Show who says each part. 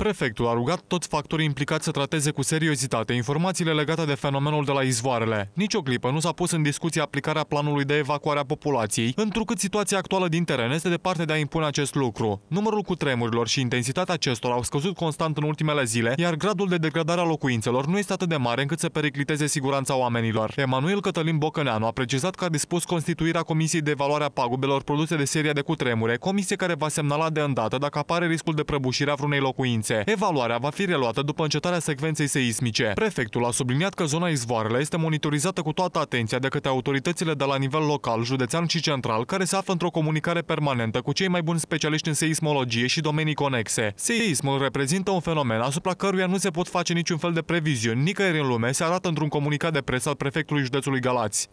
Speaker 1: Prefectul a rugat toți factorii implicați să trateze cu seriozitate informațiile legate de fenomenul de la izvoarele. Nici o clipă nu s-a pus în discuție aplicarea planului de evacuare a populației, întrucât situația actuală din teren este departe de a impune acest lucru. Numărul cu tremurilor și intensitatea acestora au scăzut constant în ultimele zile, iar gradul de degradare a locuințelor nu este atât de mare încât să pericliteze siguranța oamenilor. Emanuel Cătălin Bocăneanu a precizat că a dispus constituirea Comisiei de Evaluare a Pagubelor Produse de Seria de Cutremure, comisie care va semnala de îndată dacă apare riscul de prăbușire a vreunei locuințe rase. Evaluarea va fi reluată după încetarea secvenței seismice. Prefectul a subliniat că zona izvoarele este monitorizată cu toată atenția de către autoritățile de la nivel local, județean și central, care se află într-o comunicare permanentă cu cei mai buni specialiști în seismologie și domenii conexe. Seismul reprezintă un fenomen asupra căruia nu se pot face niciun fel de previziuni nicăieri în lume, se arată într-un comunicat de presă al prefectului județului Galați.